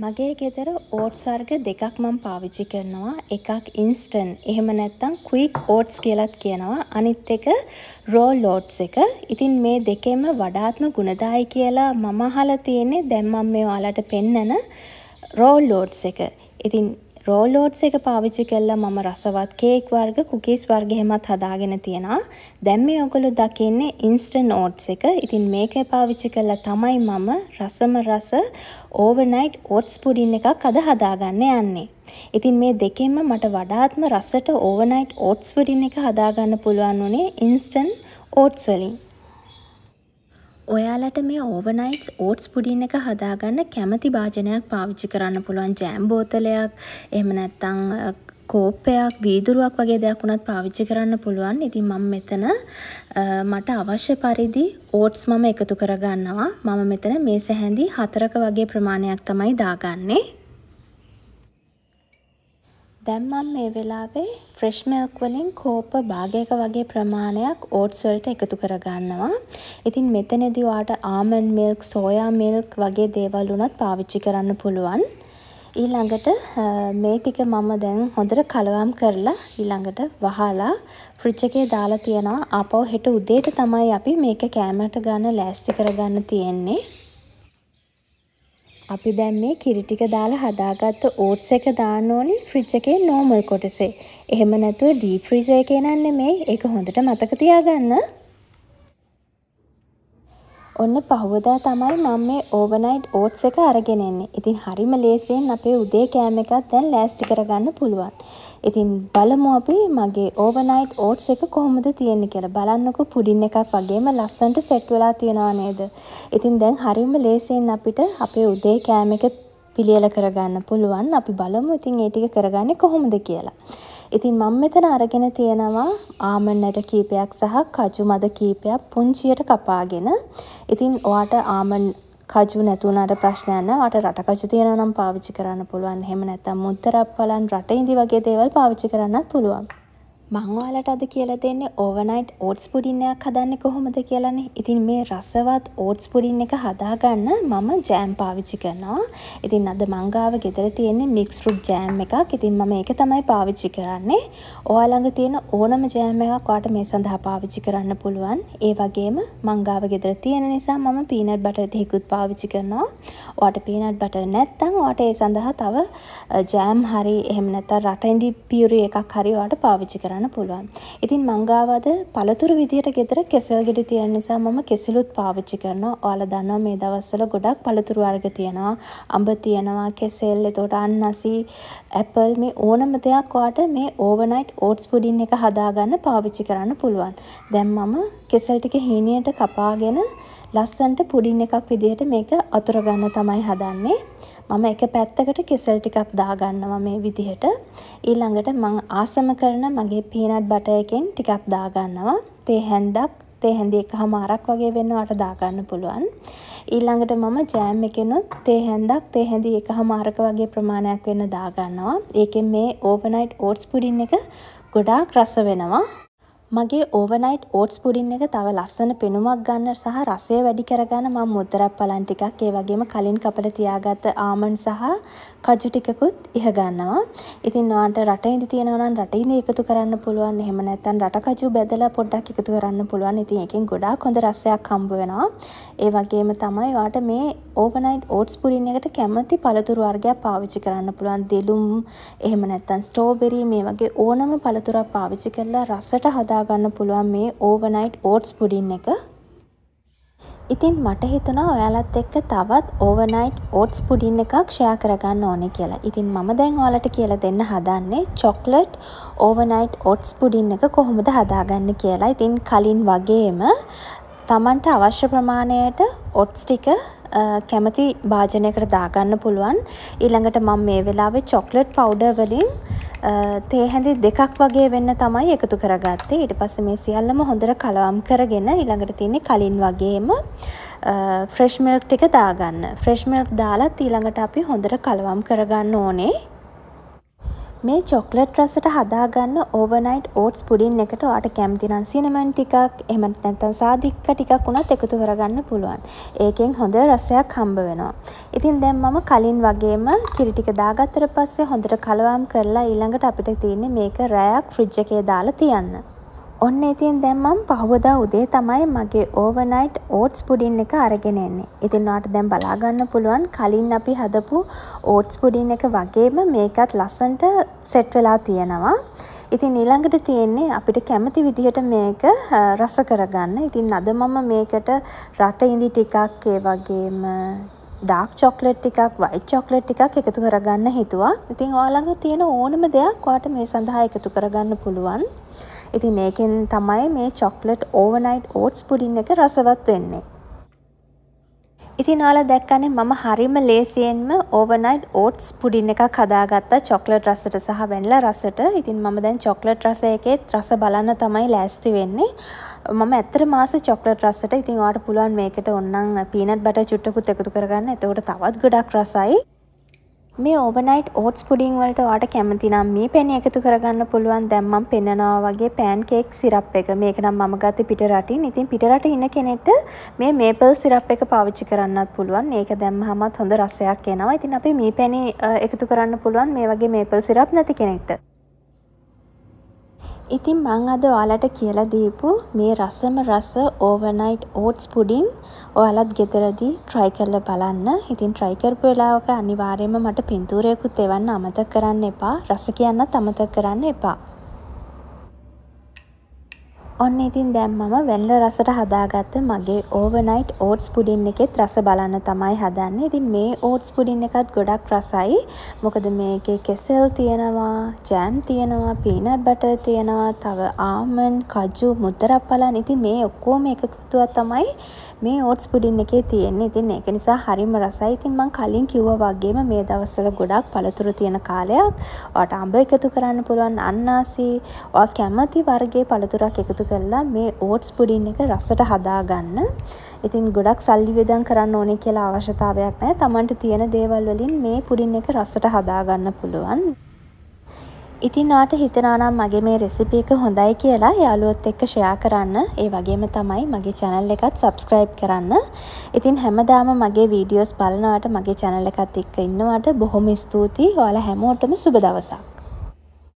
මගේ ගෙදර ඕට්ස් වර්ග දෙකක් මම පාවිච්චි කරනවා. එකක් ඉන්ස්ටන්, එහෙම නැත්නම් ක්වික් ඕට්ස් කියලාත් කියනවා. අනිත් එක රෝ ඕට්ස් එක. ඉතින් මේ දෙකෙම වඩාත්ම ගුණදායි කියලා මම අහලා තියෙන්නේ. දැන් මම මේ ඔයාලට පෙන්නන රෝ ඕට්ස් එක. ඉතින් රෝලෝඩ්ස් එක පාවිච්චි කළා මම රසවත් කේක් වර්ග කුකීස් වර්ග එහෙමත් හදාගෙන තියෙනවා. දැන් මේ ඔයගොල්ලෝ දකින්නේ ඉන්ස්ටන්ට් ඕට්ස් එක. ඉතින් මේක පාවිච්චි කළා තමයි මම රසම රස ඕවර්නයිට් ඕට්ස් පුඩින් එකක් අද හදාගන්න යන්නේ. ඉතින් මේ දෙකෙන්ම මට වඩාත්ම රසට ඕවර්නයිට් ඕට්ස් පුඩින් එක හදාගන්න පුළුවන් උනේ ඉන්ස්ටන්ට් ඕට්ස් වලින්. ඔයාලට මේ ඕවර්නයිට්ස් ඕට්ස් පුඩින් එක හදාගන්න කැමති භාජනයක් පාවිච්චි කරන්න පුළුවන් ජෑම් බෝතලයක් එහෙම නැත්නම් කෝප්පයක් වීදුරුවක් වගේ දෙයක් වුණත් පාවිච්චි කරන්න පුළුවන්. ඉතින් මම මෙතන මට අවශ්‍ය පරිදි ඕට්ස් මම එකතු කරගන්නවා. මම මෙතන මේ සැහැඳි හතරක වගේ ප්‍රමාණයක් තමයි දාගන්නේ. දැන් මම මේ වෙලාවේ ෆ්‍රෙෂ් මිල්ක් වලින් කෝප්ප භාගයක වගේ ප්‍රමාණයක් ඕට්ස් වලට එකතු කරගන්නවා. ඉතින් මෙතනදී ඔයාට ආමන්ඩ් මිල්ක්, සෝයා මිල්ක් වගේ දේවල් වුණත් පාවිච්චි කරන්න පුළුවන්. ඊළඟට මේ ටික මම දැන් හොඳට කලවම් කරලා ඊළඟට වහලා ෆ්‍රිජ් එකේ දාලා තියනවා. ආපහු හෙට උදේට තමයි අපි මේක කෑමට ගන්න ලෑස්ති කරගන්න තියෙන්නේ. අපි දැන් මේ කිරි ටික දාලා හදාගත්ත ඕට්ස් එක දාන්න ඕනේ ෆ්‍රිජ් එකේ නෝමල් කොටසේ. එහෙම නැතුව ඩීප් ෆ්‍රීසර් එකේ නන්නේ මේ. ඒක හොඳට මතක තියාගන්න. ඔන්න පහුවදා තමයි මම මේ ඕවර්නයිට් ඕට්ස් එක අරගෙන එන්නේ. ඉතින් හරිම ලේසියෙන් අපේ උදේ කෑම එකක් දැන් ලෑස්ති කරගන්න පුළුවන්. ඉතින් බලමු අපි මගේ ඕවර්නයිට් ඕට්ස් එක කොහොමද තියෙන්නේ කියලා. බලන්නකෝ පුඩින් එකක් වගේම ලස්සනට සෙට් වෙලා තියෙනවා නේද? ඉතින් දැන් හරිම ලේසියෙන් අපිට අපේ උදේ කෑම එක පිළියෙල කරගන්න පුළුවන්. අපි බලමු ඉතින් ඒ ටික කරගන්නේ කොහොමද කියලා. ඉතින් මම මෙතන අරගෙන තියෙනවා ආමන්ඩ් ඇට කීපයක් සහ කජු මද කීපයක් පුංචියට කපාගෙන. ඉතින් ඔයාට ආමන්ඩ් කජු නැතුවුණට ප්‍රශ්නයන්න අට රටකජු තියෙනවා නම් පාවිච්චි කරන්න පුළුවන් හෙම නැත්තම් මුත්තරක් පලන් රට ඉදි වගේ දේවල් පාවිච්චි කරන්නත් පුළුවන්. මං ඔයාලට අද කියලා දෙන්නේ ඕවර්නයිට් ඕට්ස් පුඩින්නයක් හදන්නේ කොහොමද කියලානේ. ඉතින් මේ රසවත් ඕට්ස් පුඩින් එක හදාගන්න මම ජෑම් පාවිච්චි කරනවා. ඉතින් අද මං ගාව ගෙදර තියෙන මික්ස් ෆෘට් ජෑම් එකක්. ඉතින් මම ඒක තමයි පාවිච්චි කරන්නේ. ඔයාලා ළඟ තියෙන ඕනම ජෑම් එකක් ඔයාට මේ සඳහා පාවිච්චි කරන්න පුළුවන්. ඒ වගේම මං ගාව ගෙදර තියෙන නිසා මම පීනට් බටර් ටිකකුත් පාවිච්චි කරනවා. ඔයාට පීනට් බටර් නැත්නම් ඔයාට ඒ සඳහා තව ජෑම් හරි එහෙම නැත්නම් රටඉඳි පියුරි එකක් හරි ඔයාට පාවිච්චි කරන්න කරන්න පුළුවන්. ඉතින් මං ගාව අද පළතුරු විදියට ගෙදර කෙසෙල් ගෙඩි තියෙන නිසා මම කෙසෙලුත් පාවිච්චි කරනවා. ඔයාලා දන්නවා මේ දවස්වල ගොඩක් පළතුරු වර්ග තියෙනවා. අඹ තියෙනවා, කෙසෙල්, එතකොට අන්නාසි, ඇපල් මේ ඕනම දෙයක් ඔයාට මේ ඕවර්නයිට් ඕට්ස් පුඩින් එක හදාගන්න පාවිච්චි කරන්න පුළුවන්. දැන් මම කෙසෙල් ටික හීනියට කපාගෙන ලස්සන්ට පුඩින් එකක් විදිහට මේක අතුර ගන්න තමයි හදන්නේ. මම එක පැත්තකට කෙසල් ටිකක් දාගන්නවා මේ විදිහට. ඊළඟට මං ආසම කරන මගේ පීනට් බටර් එකෙන් ටිකක් දාගන්නවා. තේ හැන්දක් තේ හැන්දි එකහමාරක් වගේ වෙනවට දාගන්න පුළුවන්. ඊළඟට මම ජෑම් එකෙනුත් තේ හැන්දක් තේ හැන්දි එකහමාරක වගේ ප්‍රමාණයක් වෙන දාගන්නවා. ඒකෙන් මේ ඕවර්නයිට් ඕට්ස් පුඩින් එක ගොඩාක් රස වෙනවා. මගේ ඕවර්නයිට් ඕට්ස් පුඩින් එක තව ලස්සන පෙනුමක් ගන්න සහ රසය වැඩි කරගන්න මම මුද්දරක් පලන් ටිකක් ඒ වගේම කලින් කපලා තියාගත්ත ආමන්ඩ් සහ කජු ටිකකුත් ඉහ ගන්නවා. ඉතින් ඔයාලට රට ඉඳි තියෙනවා නම් රට ඉඳි එකතු කරන්න පුළුවන්. එහෙම නැත්නම් රට කජු බෙදලා පොඩ්ඩක් එකතු කරන්න පුළුවන්. ඉතින් ඒකෙන් ගොඩාක් හොඳ රසයක් හම්බ වෙනවා. ඒ වගේම තමයි ඔයාලට මේ ඕවර්නයිට් ඕට්ස් පුඩින් එකට කැමති පළතුරු වර්ගයක් පාවිච්චි කරන්න පුළුවන්. දෙලුම් එහෙම නැත්නම් ස්ට්‍රෝබෙරි මේ වගේ ඕනම පළතුරක් පාවිච්චි කරලා රසට හදා හදා ගන්න පුළුවන් මේ ඕවර්නයිට් ඕට්ස් පුඩින් එක. ඉතින් මට හිතුණා ඔයාලත් එක්ක තවත් ඕවර්නයිට් ඕට්ස් පුඩින් එකක් ෂෙයා කරගන්න ඕනේ කියලා. ඉතින් මම දැන් ඔයාලට කියලා දෙන්න හදන්නේ චොක්ලට් ඕවර්නයිට් ඕට්ස් පුඩින් එක කොහොමද හදාගන්න කියලා. ඉතින් කලින් වගේම තමන්ට අවශ්‍ය ප්‍රමාණයට ඔට්ස් ටික කැමති භාජනයකට දාගන්න පුළුවන්. ඊළඟට මම මේ වෙලාවේ චොක්ලට් පවුඩර් වලින් තේ හැඳි දෙකක් වගේ වෙන්න තමයි එකතු කරගත්තේ. ඊට පස්සේ මේ සියල්ලම හොඳට කලවම් කරගෙන ඊළඟට තියෙන්නේ කලින් වගේම ෆ්‍රෙෂ් මිල්ක් ටික දාගන්න. ෆ්‍රෙෂ් මිල්ක් දාලා ඊළඟට අපි හොඳට කලවම් කරගන්න ඕනේ. මේ චොක්ලට් රසට හදාගන්න ඕවනයිට් ඕට්ස් පුඩින් එකට ඔයාට කැමති නම් සිනමන් ටිකක් එහෙම නැත්නම් සාදික්ක ටිකක් උනත් එකතු කරගන්න පුළුවන්. ඒකෙන් හොඳ රසයක් හම්බ වෙනවා. ඉතින් දැන් මම කලින් වගේම කිරි ටික දාගත්තට පස්සේ හොඳට කලවම් කරලා ඊළඟට අපිට තියෙන්නේ මේක රැයක් ෆ්‍රිජ් එකේ දාලා තියන්න. ඔන්න ඉතින් දැන් මම පහුවදා උදේ තමයි මගේ ඕවර්නයිට් ඕට්ස් පුඩින් එක අරගෙන එන්නේ. ඉතින් ඔයාලට දැන් බලා ගන්න පුළුවන් කලින් අපි හදපු ඕට්ස් පුඩින් එක වගේම මේකත් ලස්සනට සෙට් වෙලා තියෙනවා. ඉතින් ඊළඟට තියෙන්නේ අපිට කැමති විදිහට මේක රස කරගන්න. ඉතින් අද මම මේකට රට ඉඳි ටිකක් ඒ වගේම ඩාක් චොක්ලට් ටිකක් වයිට් චොක්ලට් ටිකක් එකතු කරගන්න හිතුවා. ඉතින් ඔයාලඟ තියෙන ඕනම දෙයක් ඔයාට මේ සඳහා එකතු කරගන්න පුළුවන්. ඉතින් මේකෙන් තමයි මේ චොක්ලට් ඕවර්නයිට් ඕට්ස් පුඩින් එක රසවත් වෙන්නේ. ඉතින් ඔයාලා දැක්කනේ මම හරිම ලේසියෙන්ම ඕවර්නයිට් ඕට්ස් පුඩින් එකක් හදාගත්තා චොක්ලට් රසට සහ වැනිලා රසට. ඉතින් මම දැන් චොක්ලට් රස එකේත් රස බලන්න තමයි ලෑස්ති වෙන්නේ. මම ඇත්තටම ආස චොක්ලට් රසට. ඉතින් ඔයාලට පුළුවන් මේකට ඕනනම් පීනට් බටර් චුට්ටකුත් එකතු කරගන්න. එතකොට තවත් ගොඩක් රසයි. මේ ඕවර්නයිට් ඕට්ස් පුඩින් වලට ඔයාට කැමති නම් මේ පැණි එකතු කරගන්න පුළුවන් දැන් මම පෙන්නනවා වගේ පෑන් කේක් සිරප් එක. මේක නම් මම ගත්තේ පිට රටින්. ඉතින් පිට රට ඉන්න කෙනෙක්ට මේ මේපල් සිරප් එක පාවිච්චි කරන්නත් පුළුවන්. මේක දැම්මහමත් හොඳ රසයක් එනවා. ඉතින් අපි මේ පැණි එකතු කරන්න පුළුවන් මේ වගේ මේපල් සිරප් නැති කෙනෙක්ට. ඉතින් මං අද ඔයාලට කියලා දීපු මේ රසම රස ඕවර්නයිට් ඕට්ස් පුඩින් ඔයාලත් ගෙදරදී try කරලා බලන්න. ඉතින් try කරපු වෙලාවක අනිවාර්යයෙන්ම මට පින්තූරයකුත් එවන්න අමතක කරන්න එපා. රස කියන්නත් අමතක කරන්න එපා. ඔන්න ඉතින් දැන් මම වෙනල රසට හදාගත්ත මගේ ඕවර්නයිට් ඕට්ස් පුඩින් එකෙත් රස බලන්න තමයි හදන්නේ. ඉතින් මේ ඕට්ස් පුඩින් එකත් ගොඩක් රසයි. මොකද මේකේ කෙසෙල් තියෙනවා, ජෑම් තියෙනවා, පීනට් බටර් තියෙනවා, තව ආමන්ඩ්, කජු, මුද්දරක් බලන්න. ඉතින් මේ ඔක්කොම එකතුවක් තමයි මේ ඕට්ස් පුඩින් එකේ තියෙන්නේ. ඉතින් ඒක නිසා හරිම රසයි. ඉතින් මම කලින් කිව්වා වගේම මේ දවස්වල ගොඩක් පළතුරු තියෙන කාලයක්. ඔයාට අඹ එකතු කරන්න පුළුවන්, අන්නාසි, ඔයා කැමති වර්ගයේ පළතුරක් එකතු එකතු කරලා මේ ඕට්ස් පුඩින් එක රසට හදාගන්න. ඉතින් ගොඩක් සල්ලි වියදම් කරන්න ඕනේ කියලා අවශ්‍යතාවයක් නැහැ. Tamanට තියෙන දේවල් වලින් මේ පුඩින් එක රසට හදාගන්න පුළුවන්. ඉතින් ආට හිතනවා නම් මගේ මේ රෙසිපි එක හොඳයි කියලා යාළුවොත් එක්ක ෂෙයා කරන්න. ඒ වගේම තමයි මගේ channel එකත් subscribe කරන්න. ඉතින් හැමදාම මගේ වීඩියෝස් බලනවාට මගේ channel එකත් එක්ක ඉන්නවාට බොහොම ස්තුතියි. ඔයාලා හැමෝටම සුබ දවසක්.